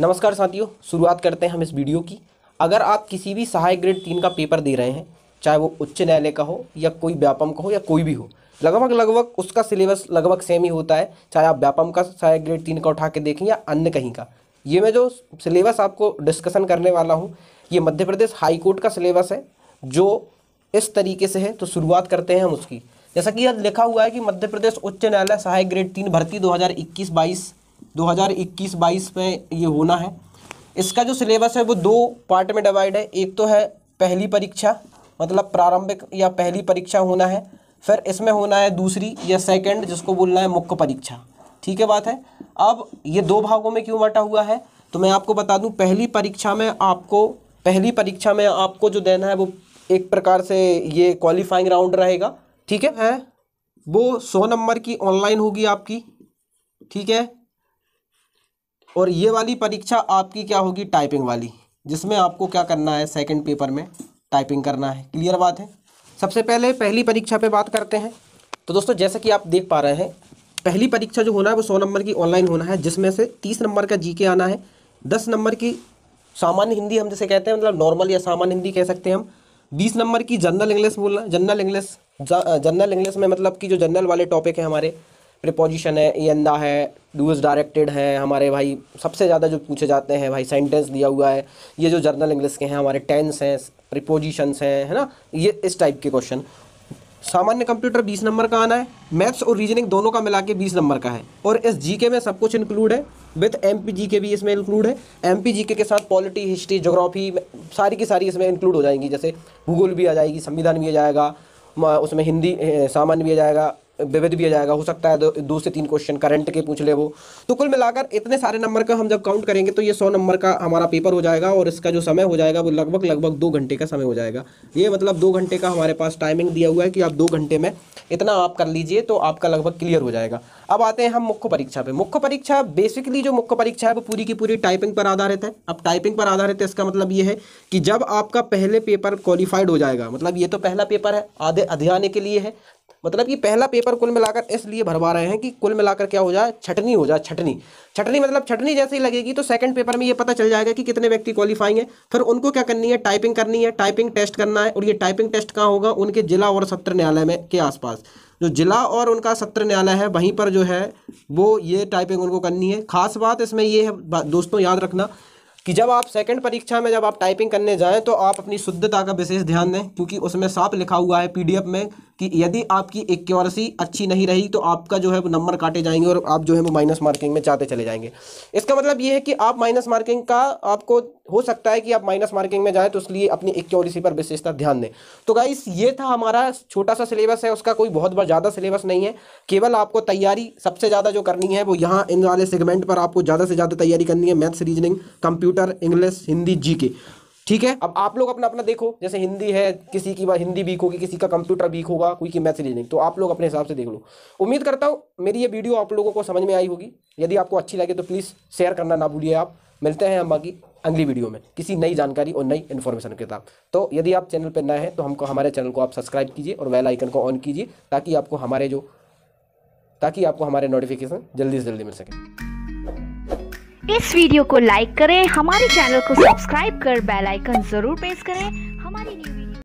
नमस्कार साथियों शुरुआत करते हैं हम इस वीडियो की अगर आप किसी भी सहायक ग्रेड तीन का पेपर दे रहे हैं चाहे वो उच्च न्यायालय का हो या कोई व्यापम का हो या कोई भी हो लगभग लगभग उसका सिलेबस लगभग सेम ही होता है चाहे आप व्यापम का सहायक ग्रेड तीन का उठा के देखें या अन्य कहीं का ये मैं जो सिलेबस आपको डिस्कशन करने वाला हूँ ये मध्य प्रदेश हाईकोर्ट का सिलेबस है जो इस तरीके से है तो शुरुआत करते हैं हम उसकी जैसा कि यह लिखा हुआ है कि मध्य प्रदेश उच्च न्यायालय सहायक ग्रेड तीन भर्ती 2021-22 2021-22 में ये होना है इसका जो सिलेबस है वो दो पार्ट में डिवाइड है एक तो है पहली परीक्षा मतलब प्रारंभिक या पहली परीक्षा होना है फिर इसमें होना है दूसरी या सेकंड जिसको बोलना है मुख्य परीक्षा ठीक है बात है अब ये दो भागों में क्यों बांटा हुआ है तो मैं आपको बता दूं पहली परीक्षा में आपको पहली परीक्षा में आपको जो देना है वो एक प्रकार से ये क्वालिफाइंग राउंड रहेगा ठीक है वो सौ नंबर की ऑनलाइन होगी आपकी ठीक है और ये वाली परीक्षा आपकी क्या होगी टाइपिंग वाली जिसमें आपको क्या करना है सेकंड पेपर में टाइपिंग करना है क्लियर बात है सबसे पहले पहली परीक्षा पे बात करते हैं तो दोस्तों जैसा कि आप देख पा रहे हैं पहली परीक्षा जो होना है वो सौ नंबर की ऑनलाइन होना है जिसमें से तीस नंबर का जीके आना है दस नंबर की सामान्य हिंदी हम जैसे कहते हैं मतलब नॉर्मल या सामान्य हिंदी कह सकते हैं हम बीस नंबर की जनरल इंग्लिश बोलना जनरल इंग्लिश जनरल इंग्लिश में मतलब कि जो जनरल वाले टॉपिक है हमारे प्रिपोजिशन है एंदा है डूज डायरेक्टेड है हमारे भाई सबसे ज़्यादा जो पूछे जाते हैं भाई सेंटेंस दिया हुआ है ये जो जर्नल इंग्लिश के हैं हमारे टेंस हैं प्रिपोजिशंस हैं है ना ये इस टाइप के क्वेश्चन सामान्य कंप्यूटर 20 नंबर का आना है मैथ्स और रीजनिंग दोनों का मिला के बीस नंबर का है और इस जीके में सब कुछ इंक्लूड है विथ एम पी जी के भी इसमें इंक्लूड है एम पी जी के साथ पॉलिटी हिस्ट्री जोग्राफी सारी की सारी इसमें इंक्लूड हो जाएंगी जैसे भूगोल भी आ जाएगी संविधान भी आ जाएगा उसमें हिंदी सामान्य भी आ जाएगा विविध भी आ जाएगा हो सकता है दो, से तीन क्वेश्चन करंट के पूछ ले वो तो कुल मिलाकर इतने सारे नंबर का हम जब काउंट करेंगे तो ये सौ नंबर का हमारा पेपर हो जाएगा और इसका जो समय हो जाएगा वो लगभग लगभग दो घंटे का समय हो जाएगा ये मतलब दो घंटे का हमारे पास टाइमिंग दिया हुआ है कि आप दो घंटे में इतना आप कर लीजिए तो आपका लगभग क्लियर हो जाएगा अब आते हैं हम मुख्य परीक्षा पे मुख्य परीक्षा बेसिकली जो मुख्य परीक्षा है वो पूरी की पूरी टाइपिंग पर आधारित है अब टाइपिंग पर आधारित है इसका मतलब ये है कि जब आपका पहले पेपर क्वालिफाइड हो जाएगा मतलब ये तो पहला पेपर है आधे अध्याने के लिए है मतलब कि पहला पेपर कुल मिलाकर इसलिए भरवा रहे हैं कि कुल मिलाकर क्या हो जाए छटनी हो जाए छटनी छटनी मतलब छटनी जैसे ही लगेगी तो सेकंड पेपर में ये पता चल जाएगा कि कितने व्यक्ति क्वालिफाइंग है फिर उनको क्या करनी है टाइपिंग करनी है टाइपिंग टेस्ट करना है और ये टाइपिंग टेस्ट कहाँ होगा उनके जिला और सत्र न्यायालय में के आसपास जो जिला और उनका सत्र न्यायालय है वहीं पर जो है वो ये टाइपिंग उनको करनी है खास बात इसमें ये है दोस्तों याद रखना कि जब आप सेकंड परीक्षा में जब आप टाइपिंग करने जाएं तो आप अपनी शुद्धता का विशेष ध्यान दें क्योंकि उसमें साफ लिखा हुआ है पीडीएफ में कि यदि आपकी एक्यूरेसी अच्छी नहीं रही तो आपका जो है वो नंबर काटे जाएंगे और आप जो है वो माइनस मार्किंग में जाते चले जाएंगे इसका मतलब ये है कि आप माइनस मार्किंग का आपको हो सकता है कि आप माइनस मार्किंग में जाएं तो इसलिए अपनी एक्यूरेसी पर विशेषता ध्यान दें तो गाइस ये था हमारा छोटा सा सिलेबस है उसका कोई बहुत ज़्यादा सिलेबस नहीं है केवल आपको तैयारी सबसे ज़्यादा जो करनी है वो यहाँ इन वाले सेगमेंट पर आपको ज़्यादा से ज़्यादा तैयारी करनी है maths reasoning computer English Hindi जी ठीक है अब आप लोग अपना अपना देखो जैसे हिंदी है किसी की हिंदी वीक होगी किसी का कंप्यूटर वीक होगा कोई की मैथ रीजनिंग तो आप लोग अपने हिसाब से देख लो उम्मीद करता हूँ मेरी ये वीडियो आप लोगों को समझ में आई होगी यदि आपको अच्छी लगे तो प्लीज़ शेयर करना ना भूलिए आप मिलते हैं हम बाकी अगली वीडियो में किसी नई जानकारी और नई इन्फॉर्मेशन के साथ तो यदि आप चैनल पर नए हैं तो हमको हमारे चैनल को आप सब्सक्राइब कीजिए और वेल आइकन को ऑन कीजिए ताकि आपको हमारे जो ताकि आपको हमारे नोटिफिकेशन जल्दी से जल्दी मिल सके इस वीडियो को लाइक करें हमारे चैनल को सब्सक्राइब कर बेल आइकन जरूर प्रेस करें